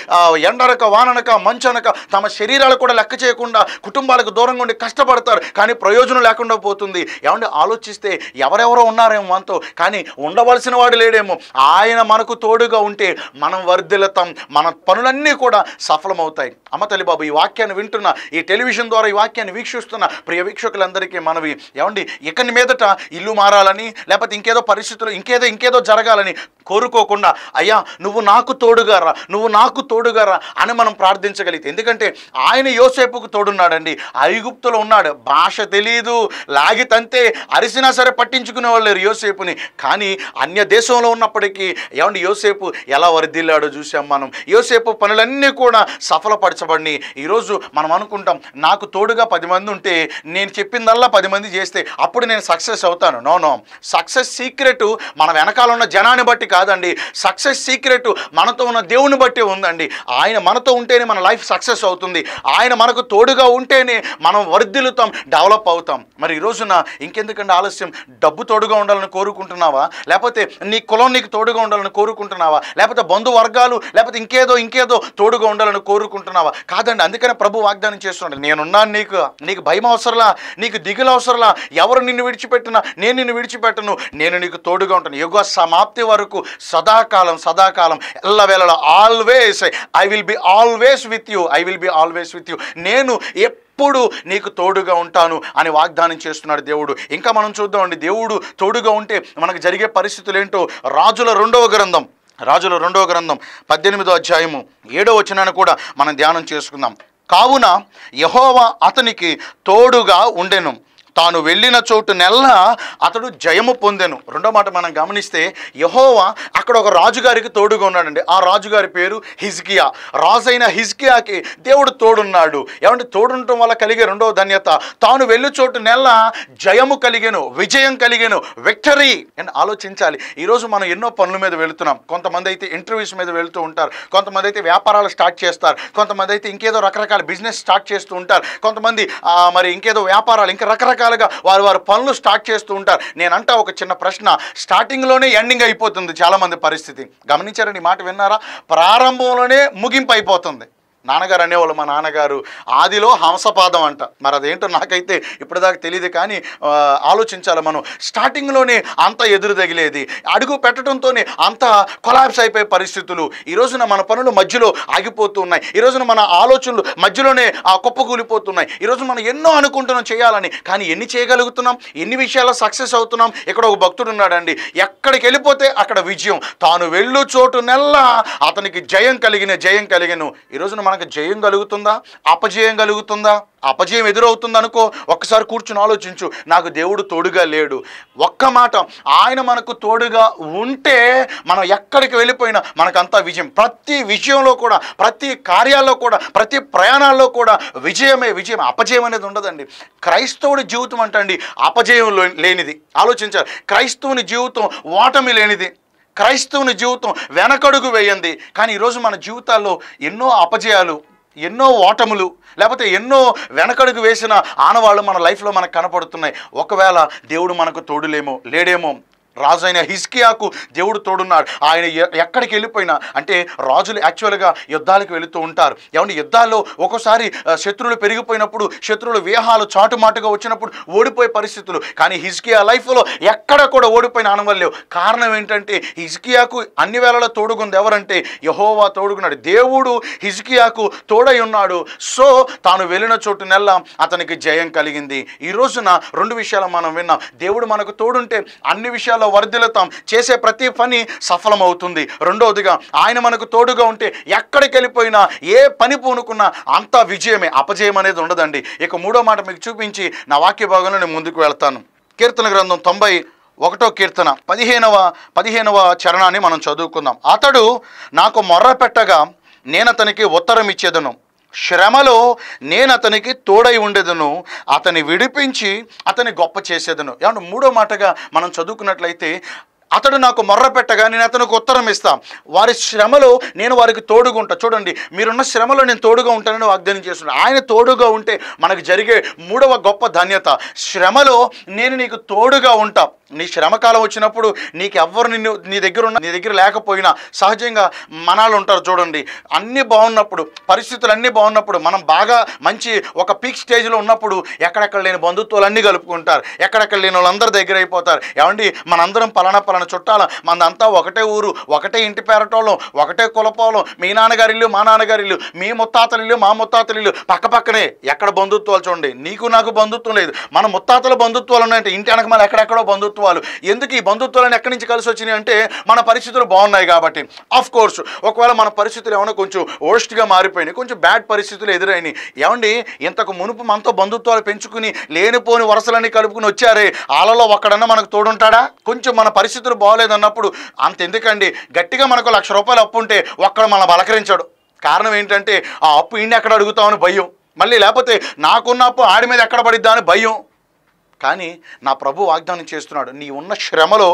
S1: ఎండనక వాననక మంచనక తమ శరీరాలు కూడా లెక్క చేయకుండా కుటుంబాలకు దూరంగా ఉండి కష్టపడతారు కానీ ప్రయోజనం లేకుండా పోతుంది ఏమండి ఆలోచిస్తే ఎవరెవరో ఉన్నారేమో మనతో కానీ ఉండవలసిన వాడు లేడేమో ఆయన మనకు తోడుగా ఉంటే మనం వర్ధిలతాం మన పనులన్నీ కూడా సఫలమవుతాయి అమ్మ తల్లిబాబు ఈ వాక్యాన్ని వింటున్న ఈ టెలివిజన్ ద్వారా ఈ వాక్యాన్ని వీక్షిస్తున్న ప్రియ వీక్షకులందరికీ మనవి ఏమండి ఇక్కడి మీదట ఇల్లు మారాలని లేకపోతే ఇంకేదో పరిస్థితులు ఇంకేదో ఇంకేదో జరగాలని కోరుకోకుండా ప్రార్థన అయ్యా నువ్వు నాకు తోడుగారా నువ్వు నాకు తోడుగారా రా అని మనం ప్రార్థించగలిగితే ఎందుకంటే ఆయన యోసేపుకు తోడున్నాడండి ఐగుప్తులో ఉన్నాడు భాష తెలియదు లాగితంతే అరిసినా సరే పట్టించుకునే వాళ్ళు యోసేపుని కానీ అన్య దేశంలో ఉన్నప్పటికీ ఏమంటే యోసేపు ఎలా వరిదిల్లాడో చూసాం మనం యోసేపు పనులన్నీ కూడా సఫలపరచబడి ఈరోజు మనం అనుకుంటాం నాకు తోడుగా పది మంది ఉంటే నేను చెప్పిందల్లా పది మంది చేస్తే అప్పుడు నేను సక్సెస్ అవుతాను నో నో సక్సెస్ సీక్రెట్ మన వెనకాల ఉన్న జనాన్ని బట్టి కాదండి సక్సెస్ సీక్రెట్ మనతో ఉన్న దేవుని బట్టి ఉందండి ఆయన మనతో ఉంటేనే మన లైఫ్ సక్సెస్ అవుతుంది ఆయన మనకు తోడుగా ఉంటేనే మనం వర్ధిల్లుతాం డెవలప్ అవుతాం మరి ఈ రోజున ఇంకెందుకంటే ఆలస్యం డబ్బు తోడుగా ఉండాలని కోరుకుంటున్నావా లేకపోతే నీ కులం నీకు తోడుగా ఉండాలని కోరుకుంటున్నావా లేకపోతే బంధువర్గాలు లేకపోతే ఇంకేదో ఇంకేదో తోడుగా ఉండాలని కోరుకుంటున్నావా కాదండి అందుకనే ప్రభు వాగ్దానం చేస్తున్నాడు నేనున్నాను నీకు నీకు భయం అవసరంలా నీకు దిగులు అవసరంలా ఎవరు నిన్ను విడిచిపెట్టినా నేను నిన్ను విడిచిపెట్టను నేను నీకు తోడుగా ఉంటాను యుగ సమాప్తి వరకు సదా సదాకాలం సదాకాలం ఎల్లవేళ always I will be always with you I will be always with you నేను ఎప్పుడు నీకు తోడుగా ఉంటాను అని వాగ్దానం చేస్తున్నాడు దేవుడు ఇంకా మనం చూద్దామండి దేవుడు తోడుగా ఉంటే మనకు జరిగే పరిస్థితులు ఏంటో రాజుల రెండవ గ్రంథం రాజుల రెండవ గ్రంథం పద్దెనిమిదో అధ్యాయము ఏడో వచనాన్ని కూడా మనం ధ్యానం చేసుకుందాం కావున యహోవా అతనికి తోడుగా ఉండెను తాను వెళ్ళిన చోటు నెల అతడు జయము పొందెను రెండో మాట మనం గమనిస్తే యహోవా అక్కడ ఒక రాజుగారికి తోడుగా ఉన్నాడండి ఆ రాజుగారి పేరు హిజ్కియా రాజైన హిజ్కియాకి దేవుడు తోడున్నాడు ఏమంటే తోడుండటం వల్ల కలిగే రెండో ధన్యత తాను వెళ్ళి చోటు నెల జయము కలిగాను విజయం కలిగాను విక్టరీ అని ఆలోచించాలి ఈరోజు మనం ఎన్నో పనుల మీద వెళుతున్నాం కొంతమంది అయితే ఇంటర్వ్యూస్ మీద వెళుతూ ఉంటారు కొంతమంది అయితే వ్యాపారాలు స్టార్ట్ చేస్తారు కొంతమంది అయితే ఇంకేదో రకరకాల బిజినెస్ స్టార్ట్ చేస్తూ ఉంటారు కొంతమంది మరి ఇంకేదో వ్యాపారాలు ఇంకా రకరకాల రకరకాలుగా వారు వారు పనులు స్టార్ట్ చేస్తూ ఉంటారు నేను అంటా ఒక చిన్న ప్రశ్న స్టార్టింగ్లోనే ఎండింగ్ అయిపోతుంది చాలామంది పరిస్థితి గమనించారని మాట విన్నారా ప్రారంభంలోనే ముగింపు అయిపోతుంది నాన్నగారు అనేవాళ్ళు మా నాన్నగారు ఆదిలో హంసపాదం అంట మరి అదేంటో నాకైతే ఇప్పటిదాకా తెలియదు కానీ ఆలోచించాలి మనం స్టార్టింగ్లోనే అంత ఎదురు తగిలేది అడుగు పెట్టడంతోనే అంత కొలాబ్స్ అయిపోయే పరిస్థితులు ఈ రోజున మన పనులు మధ్యలో ఆగిపోతూ ఉన్నాయి ఈ రోజున మన ఆలోచనలు మధ్యలోనే ఆ కుప్పకూలిపోతున్నాయి ఈరోజు మనం ఎన్నో అనుకుంటున్నాం చేయాలని కానీ ఎన్ని చేయగలుగుతున్నాం ఎన్ని విషయాల్లో సక్సెస్ అవుతున్నాం ఇక్కడ ఒక భక్తుడు ఉన్నాడండి ఎక్కడికి వెళ్ళిపోతే అక్కడ విజయం తాను వెళ్ళు చోటు నెల్లా అతనికి జయం కలిగిన జయం కలిగిన ఈరోజున మనం మనకు జయం కలుగుతుందా అపజయం కలుగుతుందా అపజయం ఎదురవుతుంది అనుకో ఒక్కసారి కూర్చుని ఆలోచించు నాకు దేవుడు తోడుగా లేడు ఒక్క మాట ఆయన మనకు తోడుగా ఉంటే మనం ఎక్కడికి వెళ్ళిపోయినా మనకంతా విజయం ప్రతి విజయంలో కూడా ప్రతి కార్యాల్లో కూడా ప్రతి ప్రయాణాల్లో కూడా విజయమే విజయం అపజయం అనేది ఉండదండి క్రైస్తవుడి జీవితం అండి అపజయం లేనిది ఆలోచించారు క్రైస్తవుని జీవితం ఓటమి లేనిది క్రైస్తవుని జీవితం వెనకడుగు వేయండి కానీ ఈరోజు మన జీవితాల్లో ఎన్నో అపజయాలు ఎన్నో ఓటములు లేకపోతే ఎన్నో వెనకడుగు వేసిన ఆనవాళ్ళు మన లైఫ్లో మనకు కనపడుతున్నాయి ఒకవేళ దేవుడు మనకు తోడులేమో లేడేమో రాజైన హిస్కియాకు దేవుడు తోడున్నాడు ఆయన ఎక్కడికి వెళ్ళిపోయినా అంటే రాజులు యాక్చువల్గా యుద్ధాలకు వెళుతూ ఉంటారు ఏమంటే యుద్ధాల్లో ఒకసారి శత్రువులు పెరిగిపోయినప్పుడు శత్రువులు వ్యూహాలు చాటుమాటుగా వచ్చినప్పుడు ఓడిపోయే పరిస్థితులు కానీ హిజ్కియా లైఫ్లో ఎక్కడ కూడా ఓడిపోయిన ఆనవాళ్ళు కారణం ఏంటంటే హిజ్కియాకు అన్ని వేళలో తోడుగుంది ఎవరంటే యహోవా తోడుగున్నాడు దేవుడు హిజ్కియాకు తోడై ఉన్నాడు సో తాను వెళ్ళిన చోటు నెల అతనికి జయం కలిగింది ఈ రోజున రెండు విషయాలు మనం విన్నాం దేవుడు మనకు తోడుంటే అన్ని విషయాల్లో కార్యాల్లో వర్ధిల్లుతాం చేసే ప్రతి పని సఫలమవుతుంది రెండవదిగా ఆయన మనకు తోడుగా ఉంటే ఎక్కడికి వెళ్ళిపోయినా ఏ పని పూనుకున్నా అంతా విజయమే అపజయం అనేది ఉండదండి ఇక మూడో మాట మీకు చూపించి నా వాక్య భాగంలో నేను ముందుకు వెళ్తాను కీర్తన గ్రంథం తొంభై ఒకటో కీర్తన పదిహేనవ పదిహేనవ చరణాన్ని మనం చదువుకుందాం అతడు నాకు మొర్ర పెట్టగా నేను అతనికి ఉత్తరం ఇచ్చేదను శ్రమలో నేను అతనికి తోడై ఉండేదను అతని విడిపించి అతని గొప్ప చేసేదను ఏమంటే మూడో మాటగా మనం చదువుకున్నట్లయితే అతడు నాకు మొర్ర పెట్టగా నేను అతనికి ఉత్తరం ఇస్తాను వారి శ్రమలో నేను వారికి తోడుగా ఉంటాను చూడండి మీరున్న శ్రమలో నేను తోడుగా ఉంటానని వాగ్దానం చేస్తున్నాను ఆయన తోడుగా ఉంటే మనకు జరిగే మూడవ గొప్ప ధన్యత శ్రమలో నేను నీకు తోడుగా ఉంటా నీ శ్రమకాలం వచ్చినప్పుడు నీకు ఎవ్వరు నిన్ను నీ దగ్గర ఉన్న నీ దగ్గర లేకపోయినా సహజంగా మనాలు ఉంటారు చూడండి అన్నీ బాగున్నప్పుడు పరిస్థితులు అన్నీ బాగున్నప్పుడు మనం బాగా మంచి ఒక పీక్ స్టేజ్లో ఉన్నప్పుడు ఎక్కడెక్కడ లేని బంధుత్వాలు అన్నీ కలుపుకుంటారు ఎక్కడెక్కడ లేని వాళ్ళందరి దగ్గర అయిపోతారు ఏమండి మనందరం పలానా మన చుట్టాల మందంతా ఒకటే ఊరు ఒకటే ఇంటి పేరటోళ్ళం ఒకటే కులపోలం మీ నాన్నగారి ఇల్లు మా నాన్నగారి ఇల్లు మీ ముత్తాతల ఇల్లు మా ముత్తాతల ఇల్లు పక్క పక్కనే ఎక్కడ బంధుత్వాలు చూడండి నీకు నాకు బంధుత్వం లేదు మన ముత్తాతల బంధుత్వాలు ఉన్నాయంటే ఇంటి వెనక మన ఎక్కడెక్కడో బంధుత్వాలు ఎందుకు ఈ బంధుత్వాలను ఎక్కడి నుంచి కలిసి వచ్చినాయి అంటే మన పరిస్థితులు బాగున్నాయి కాబట్టి ఆఫ్ కోర్స్ ఒకవేళ మన పరిస్థితులు ఏమైనా కొంచెం ఓస్ట్గా మారిపోయినాయి కొంచెం బ్యాడ్ పరిస్థితులు ఎదురైనాయి ఏమండి ఇంతకు మునుపు మనతో బంధుత్వాలు పెంచుకుని లేనిపోని వరసలన్నీ కలుపుకుని వచ్చారే వాళ్ళలో ఒక్కడన్నా మనకు తోడుంటాడా కొంచెం మన పరిస్థితులు పరిస్థితులు బాగోలేదన్నప్పుడు అంత ఎందుకండి గట్టిగా మనకు లక్ష రూపాయలు అప్పు ఉంటే ఒక్కడు మనం బలకరించాడు కారణం ఏంటంటే ఆ అప్పు ఈయన ఎక్కడ అడుగుతామని భయం మళ్ళీ లేకపోతే నాకున్న అప్పు ఆడి మీద ఎక్కడ పడిద్దా అని భయం కానీ నా ప్రభు వాగ్దానం చేస్తున్నాడు నీ ఉన్న శ్రమలో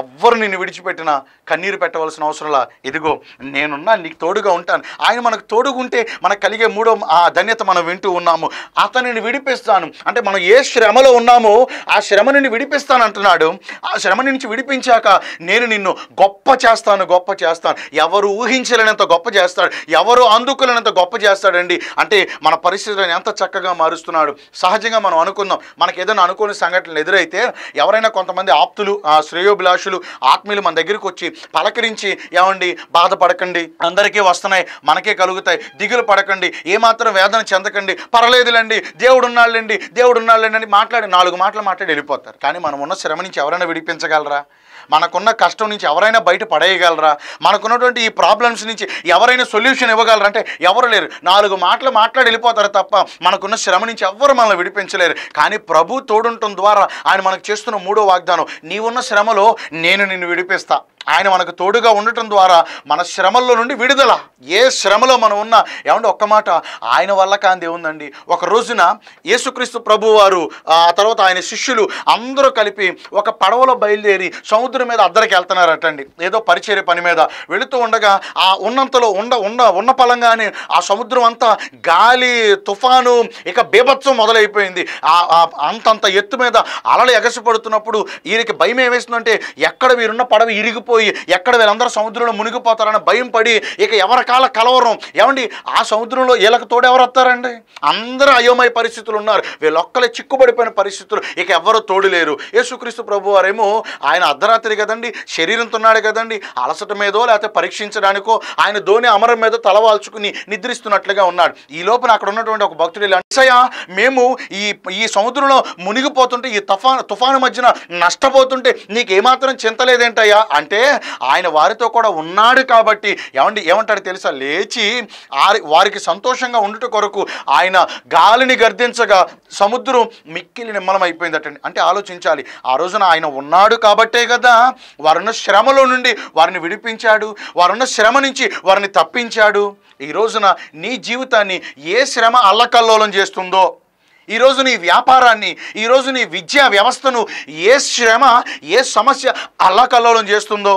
S1: ఎవ్వరు నిన్ను విడిచిపెట్టినా కన్నీరు పెట్టవలసిన అవసరంలా ఇదిగో నేనున్నా నీకు తోడుగా ఉంటాను ఆయన మనకు తోడుగుంటే మనకు కలిగే మూడో ఆ ధన్యత మనం వింటూ ఉన్నాము అతనిని విడిపిస్తాను అంటే మనం ఏ శ్రమలో ఉన్నామో ఆ శ్రమ నుండి విడిపిస్తాను అంటున్నాడు ఆ శ్రమ నుంచి విడిపించాక నేను నిన్ను గొప్ప చేస్తాను గొప్ప చేస్తాను ఎవరు ఊహించలేనంత గొప్ప చేస్తాడు ఎవరు అందుకులేనంత గొప్ప చేస్తాడండి అంటే మన పరిస్థితులను ఎంత చక్కగా మారుస్తున్నాడు సహజంగా మనం అనుకుందాం మనకు ఏదైనా అనుకు అనుకోని సంఘటనలు ఎదురైతే ఎవరైనా కొంతమంది ఆప్తులు శ్రేయోభిలాషులు ఆత్మీయులు మన దగ్గరికి వచ్చి పలకరించి ఏమండి బాధపడకండి అందరికీ వస్తున్నాయి మనకే కలుగుతాయి దిగులు పడకండి ఏమాత్రం వేదన చెందకండి పర్లేదులండి దేవుడు ఉన్నాళ్ళండి దేవుడు ఉన్నాళ్ళండి అని మాట్లాడి నాలుగు మాటలు మాట్లాడి వెళ్ళిపోతారు కానీ మనం ఉన్న శ్రమ నుంచి ఎవరైనా విడిపించగలరా మనకున్న కష్టం నుంచి ఎవరైనా బయట పడేయగలరా మనకున్నటువంటి ఈ ప్రాబ్లమ్స్ నుంచి ఎవరైనా సొల్యూషన్ ఇవ్వగలరా అంటే ఎవరు లేరు నాలుగు మాటలు మాట్లాడి వెళ్ళిపోతారు తప్ప మనకున్న శ్రమ నుంచి ఎవరు మనల్ని విడిపించలేరు కానీ ప్రభు తోడుంటం ద్వారా ఆయన మనకు చేస్తున్న మూడో వాగ్దానం నీవున్న శ్రమలో నేను నిన్ను విడిపిస్తాను ఆయన మనకు తోడుగా ఉండటం ద్వారా మన శ్రమల్లో నుండి విడుదల ఏ శ్రమలో మనం ఉన్నా ఏమంటే ఒక్క మాట ఆయన వల్ల కాంతి ఉందండి ఒక రోజున యేసుక్రీస్తు ప్రభు వారు ఆ తర్వాత ఆయన శిష్యులు అందరూ కలిపి ఒక పడవలో బయలుదేరి సముద్రం మీద అద్దరికి వెళ్తున్నారట అండి ఏదో పరిచర్య పని మీద వెళుతూ ఉండగా ఆ ఉన్నంతలో ఉండ ఉన్న ఉన్న పలంగానే ఆ సముద్రం అంతా గాలి తుఫాను ఇక బీభత్సం మొదలైపోయింది ఆ అంతంత ఎత్తు మీద అలలు ఎగసిపడుతున్నప్పుడు వీరికి భయం ఏమేస్తుందంటే ఎక్కడ వీరున్న పడవ ఇరిగిపో మునిగిపోయి ఎక్కడ వీళ్ళందరూ సముద్రంలో మునిగిపోతారని భయం పడి ఇక ఎవరికాల కలవరం ఏమండి ఆ సముద్రంలో వీళ్ళకి తోడు ఎవరు వస్తారండి అందరూ అయోమయ పరిస్థితులు ఉన్నారు వీళ్ళొక్కలే చిక్కుబడిపోయిన పరిస్థితులు ఇక ఎవరు తోడు లేరు యేసుక్రీస్తు ప్రభు వారేమో ఆయన అర్ధరాత్రి కదండి శరీరంతో ఉన్నాడు కదండి అలసట మీదో లేకపోతే పరీక్షించడానికో ఆయన ధోని అమరం మీద తలవాల్చుకుని నిద్రిస్తున్నట్లుగా ఉన్నాడు ఈ లోపల అక్కడ ఉన్నటువంటి ఒక భక్తుడు ఇలా మేము ఈ ఈ సముద్రంలో మునిగిపోతుంటే ఈ తఫా తుఫాను మధ్యన నష్టపోతుంటే నీకు చింత చింతలేదేంటయ్యా అంటే ఆయన వారితో కూడా ఉన్నాడు కాబట్టి ఏమండి ఏమంటాడు తెలుసా లేచి వారికి సంతోషంగా ఉండుట కొరకు ఆయన గాలిని గర్దించగా సముద్రం మిక్కిలి నిమ్మలం అయిపోయిందటండి అంటే ఆలోచించాలి ఆ రోజున ఆయన ఉన్నాడు కాబట్టే కదా వారున్న శ్రమలో నుండి వారిని విడిపించాడు వారున్న శ్రమ నుంచి వారిని తప్పించాడు ఈ రోజున నీ జీవితాన్ని ఏ శ్రమ అల్లకల్లోలం చేస్తుందో ఈరోజు నీ వ్యాపారాన్ని ఈరోజు నీ విద్యా వ్యవస్థను ఏ శ్రమ ఏ సమస్య అల్లకల్లోలం చేస్తుందో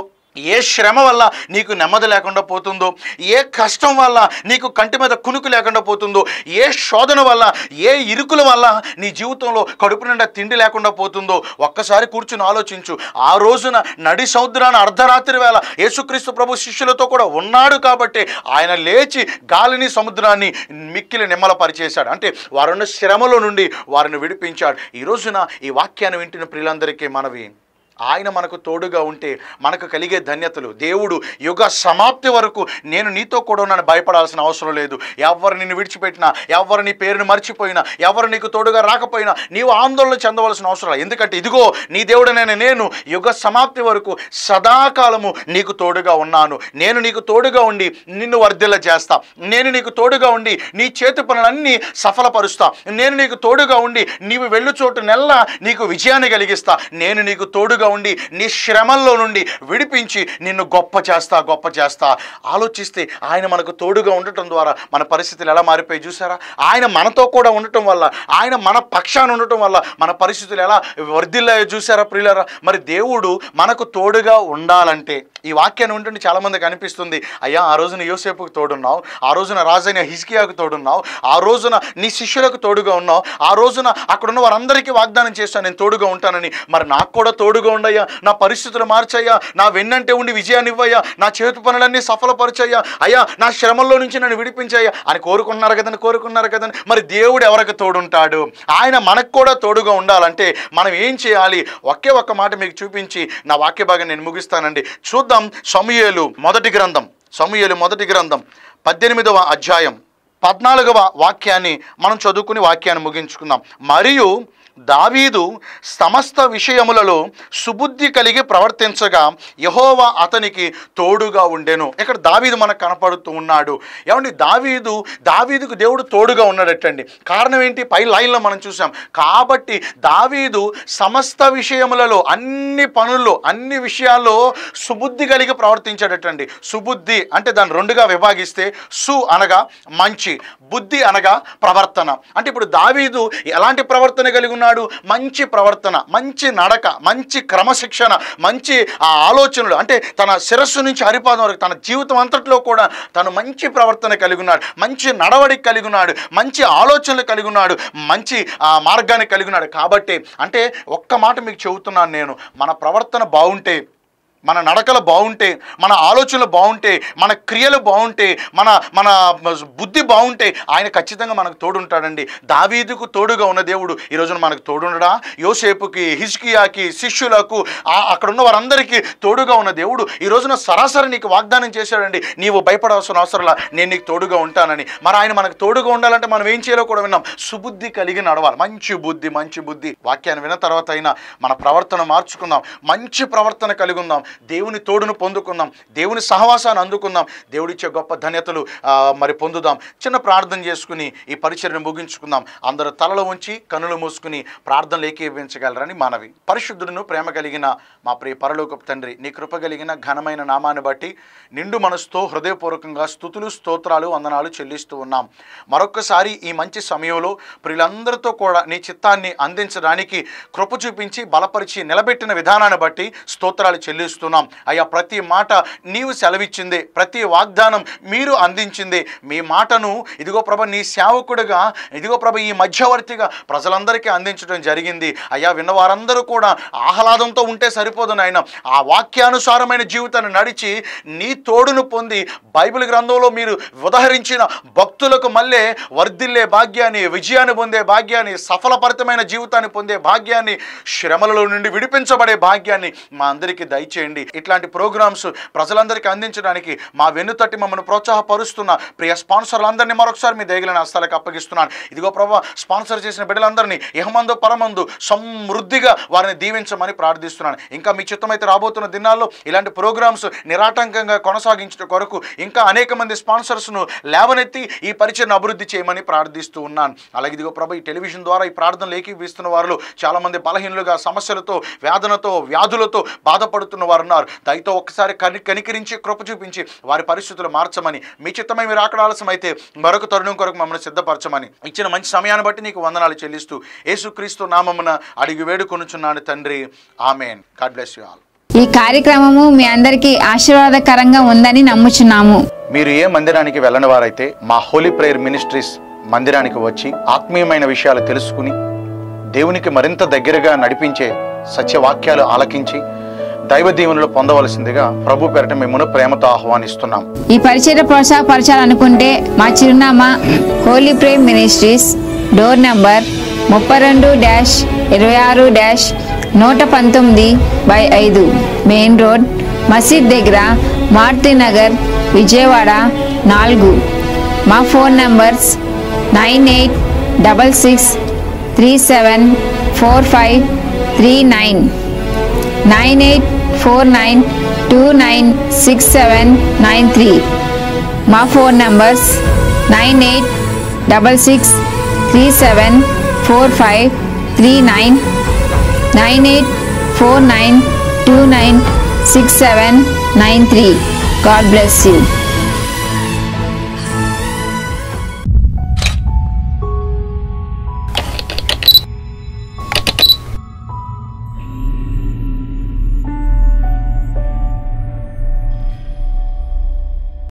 S1: ఏ శ్రమ వల్ల నీకు నెమ్మది లేకుండా పోతుందో ఏ కష్టం వల్ల నీకు కంటి మీద కునుకు లేకుండా పోతుందో ఏ శోధన వల్ల ఏ ఇరుకుల వల్ల నీ జీవితంలో కడుపు నిండా తిండి లేకుండా పోతుందో ఒక్కసారి కూర్చుని ఆలోచించు ఆ రోజున నడి సముద్రాన అర్ధరాత్రి వేళ యేసుక్రీస్తు ప్రభు శిష్యులతో కూడా ఉన్నాడు కాబట్టి ఆయన లేచి గాలిని సముద్రాన్ని మిక్కిలి నిమ్మల పరిచేశాడు అంటే వారున్న శ్రమలో నుండి వారిని విడిపించాడు ఈ రోజున ఈ వాక్యాన్ని వింటున్న ప్రియులందరికీ మనవి ఆయన మనకు తోడుగా ఉంటే మనకు కలిగే ధన్యతలు దేవుడు యుగ సమాప్తి వరకు నేను నీతో కూడా నన్ను భయపడాల్సిన అవసరం లేదు ఎవరు నిన్ను విడిచిపెట్టినా ఎవరు నీ పేరును మర్చిపోయినా ఎవరు నీకు తోడుగా రాకపోయినా నీవు ఆందోళన చెందవలసిన అవసరం ఎందుకంటే ఇదిగో నీ దేవుడనైన నేను యుగ సమాప్తి వరకు సదాకాలము నీకు తోడుగా ఉన్నాను నేను నీకు తోడుగా ఉండి నిన్ను వర్ధిల్ల చేస్తా నేను నీకు తోడుగా ఉండి నీ చేతి పనులన్నీ సఫలపరుస్తా నేను నీకు తోడుగా ఉండి నీవు వెళ్ళు చోటు నెల్లా నీకు విజయాన్ని కలిగిస్తా నేను నీకు తోడుగా తోడుగా ఉండి నీ శ్రమల్లో నుండి విడిపించి నిన్ను గొప్ప చేస్తా గొప్ప చేస్తా ఆలోచిస్తే ఆయన మనకు తోడుగా ఉండటం ద్వారా మన పరిస్థితులు ఎలా మారిపోయి చూసారా ఆయన మనతో కూడా ఉండటం వల్ల ఆయన మన పక్షాన ఉండటం వల్ల మన పరిస్థితులు ఎలా వర్ధిల్లాయో చూసారా ప్రియులరా మరి దేవుడు మనకు తోడుగా ఉండాలంటే ఈ వాక్యాన్ని ఉంటుంది చాలామందికి అనిపిస్తుంది అయ్యా ఆ రోజున యోసేపుకు తోడున్నావు ఆ రోజున రాజైన హిజ్కియాకు తోడున్నావు ఆ రోజున నీ శిష్యులకు తోడుగా ఉన్నావు ఆ రోజున అక్కడున్న వారందరికీ వాగ్దానం చేస్తాను నేను తోడుగా ఉంటానని మరి నాకు కూడా తోడుగా ఉండయ్యా నా పరిస్థితులు మార్చయ్యా నా వెన్నంటే ఉండి విజయాన్ని ఇవ్వయ్యా నా చేతి పనులన్నీ సఫలపరచయ్యా అయ్యా నా శ్రమంలో నుంచి నన్ను విడిపించయ్యా అని కోరుకున్నారు కదండి కోరుకున్నారు కదండి మరి దేవుడు ఎవరికి తోడుంటాడు ఆయన మనకు కూడా తోడుగా ఉండాలంటే మనం ఏం చేయాలి ఒకే ఒక్క మాట మీకు చూపించి నా వాక్య భాగం నేను ముగిస్తానండి చూద్దాం సమూహలు మొదటి గ్రంథం సమూహలు మొదటి గ్రంథం పద్దెనిమిదవ అధ్యాయం పద్నాలుగవ వాక్యాన్ని మనం చదువుకుని వాక్యాన్ని ముగించుకుందాం మరియు దావీదు సమస్త విషయములలో సుబుద్ధి కలిగి ప్రవర్తించగా యహోవా అతనికి తోడుగా ఉండెను ఇక్కడ దావీదు మనకు కనపడుతూ ఉన్నాడు ఏమండి దావీదు దావీదుకు దేవుడు తోడుగా ఉన్నాడటండి కారణం ఏంటి పై లైన్లో మనం చూసాం కాబట్టి దావీదు సమస్త విషయములలో అన్ని పనుల్లో అన్ని విషయాల్లో సుబుద్ధి కలిగి ప్రవర్తించాడటండి సుబుద్ధి అంటే దాన్ని రెండుగా విభాగిస్తే సు అనగా మంచి బుద్ధి అనగా ప్రవర్తన అంటే ఇప్పుడు దావీదు ఎలాంటి ప్రవర్తన కలిగి ఉన్నాడు మంచి ప్రవర్తన మంచి నడక మంచి క్రమశిక్షణ మంచి ఆలోచనలు అంటే తన శిరస్సు నుంచి హరిపాదం వరకు తన జీవితం అంతట్లో కూడా తను మంచి ప్రవర్తన కలిగి ఉన్నాడు మంచి నడవడిక కలిగి ఉన్నాడు మంచి ఆలోచనలు కలిగి ఉన్నాడు మంచి మార్గాన్ని కలిగి ఉన్నాడు కాబట్టి అంటే ఒక్క మాట మీకు చెబుతున్నాను నేను మన ప్రవర్తన బాగుంటే మన నడకలు బాగుంటే మన ఆలోచనలు బాగుంటే మన క్రియలు బాగుంటే మన మన బుద్ధి బాగుంటే ఆయన ఖచ్చితంగా మనకు తోడుంటాడండి దావీదుకు తోడుగా ఉన్న దేవుడు ఈరోజున మనకు తోడుండడా యోసేపుకి హిజ్కియాకి శిష్యులకు అక్కడ ఉన్న వారందరికీ తోడుగా ఉన్న దేవుడు ఈ రోజున సరాసరి నీకు వాగ్దానం చేశాడండి నీవు భయపడవలసిన అవసరంలా నేను నీకు తోడుగా ఉంటానని మరి ఆయన మనకు తోడుగా ఉండాలంటే మనం ఏం చేయాలో కూడా విన్నాం సుబుద్ధి కలిగి నడవాలి మంచి బుద్ధి మంచి బుద్ధి వాక్యాన్ని విన్న తర్వాత అయినా మన ప్రవర్తన మార్చుకుందాం మంచి ప్రవర్తన కలిగి ఉందాం దేవుని తోడును పొందుకుందాం దేవుని సహవాసాన్ని అందుకుందాం ఇచ్చే గొప్ప ధన్యతలు మరి పొందుదాం చిన్న ప్రార్థన చేసుకుని ఈ పరిచయను ముగించుకుందాం అందరు తలలో ఉంచి కనులు మూసుకుని ప్రార్థనలు ఏకీవించగలరని మనవి పరిశుద్ధులను ప్రేమ కలిగిన మా ప్రియ పరలోక తండ్రి నీ కృప కలిగిన ఘనమైన నామాన్ని బట్టి నిండు మనసుతో హృదయపూర్వకంగా స్థుతులు స్తోత్రాలు వందనాలు చెల్లిస్తూ ఉన్నాం మరొక్కసారి ఈ మంచి సమయంలో ప్రియులందరితో కూడా నీ చిత్తాన్ని అందించడానికి కృప చూపించి బలపరిచి నిలబెట్టిన విధానాన్ని బట్టి స్తోత్రాలు చెల్లిస్తూ స్థుతిస్తున్నాం అయ్యా ప్రతి మాట నీవు సెలవిచ్చింది ప్రతి వాగ్దానం మీరు అందించింది మీ మాటను ఇదిగో ప్రభ నీ సేవకుడిగా ఇదిగో ప్రభ ఈ మధ్యవర్తిగా ప్రజలందరికీ అందించడం జరిగింది అయ్యా విన్నవారందరూ కూడా ఆహ్లాదంతో ఉంటే సరిపోదు నాయన ఆ వాక్యానుసారమైన జీవితాన్ని నడిచి నీ తోడును పొంది బైబిల్ గ్రంథంలో మీరు ఉదహరించిన భక్తులకు మళ్ళీ వర్ధిల్లే భాగ్యాన్ని విజయాన్ని పొందే భాగ్యాన్ని సఫలపరితమైన జీవితాన్ని పొందే భాగ్యాన్ని శ్రమలలో నుండి విడిపించబడే భాగ్యాన్ని మా అందరికీ దయచేయండి చేయండి ఇట్లాంటి ప్రోగ్రామ్స్ ప్రజలందరికీ అందించడానికి మా వెన్నుతట్టి మమ్మల్ని ప్రోత్సాహపరుస్తున్న ప్రియ స్పాన్సర్లందరినీ మరొకసారి మీ దేగిలిన హస్తాలకు అప్పగిస్తున్నాను ఇదిగో ప్రభావ స్పాన్సర్ చేసిన బిడ్డలందరినీ ఇహమందు పరమందు సమృద్ధిగా వారిని దీవించమని ప్రార్థిస్తున్నాను ఇంకా మీ చిత్తమైతే రాబోతున్న దినాల్లో ఇలాంటి ప్రోగ్రామ్స్ నిరాటంకంగా కొనసాగించడం కొరకు ఇంకా అనేక మంది స్పాన్సర్స్ను లేవనెత్తి ఈ పరిచయను అభివృద్ధి చేయమని ప్రార్థిస్తూ ఉన్నాను అలాగే ఇదిగో ప్రభా ఈ టెలివిజన్ ద్వారా ఈ ప్రార్థనలు వీస్తున్న వారు చాలామంది బలహీనులుగా సమస్యలతో వేదనతో వ్యాధులతో బాధపడుతున్న వారు వారున్నారు దయతో ఒక్కసారి కని కనికరించి కృప చూపించి వారి పరిస్థితులు మార్చమని మీ చిత్తమై మీరు ఆకడ ఆలస్యమైతే మరొక తరుణం కొరకు మమ్మల్ని సిద్ధపరచమని ఇచ్చిన మంచి సమయాన్ని బట్టి నీకు వందనాలు చెల్లిస్తూ యేసుక్రీస్తు నామమున అడిగి వేడుకొనుచున్నాను తండ్రి amen God bless you all
S2: ఈ కార్యక్రమము మీ అందరికీ ఆశీర్వాదకరంగా ఉందని నమ్ముచున్నాము
S1: మీరు ఏ మందిరానికి వెళ్ళని వారైతే మా హోలీ ప్రేయర్ మినిస్ట్రీస్ మందిరానికి వచ్చి ఆత్మీయమైన విషయాలు తెలుసుకుని దేవునికి మరింత దగ్గరగా నడిపించే సత్యవాక్యాలు ఆలకించి దైవ దీవెనలు పొందవలసిందిగా ప్రభు పేరట మిమ్మల్ని ప్రేమతో
S2: ఆహ్వానిస్తున్నాం ఈ పరిచయ ప్రోత్సాహపరచాలనుకుంటే మా చిరునామా holy Prem ministries door number ముప్పై రెండు డాష్ ఇరవై ఆరు డాష్ నూట పంతొమ్మిది బై ఐదు మెయిన్ రోడ్ మసీద్ దగ్గర మారుతినగర్ నగర్ విజయవాడ నాలుగు మా phone numbers nine eight double six three seven four five three nine nine eight four nine two nine six seven nine three. My phone numbers nine eight double six three seven four five three nine nine eight four nine two nine six seven nine three. God bless you.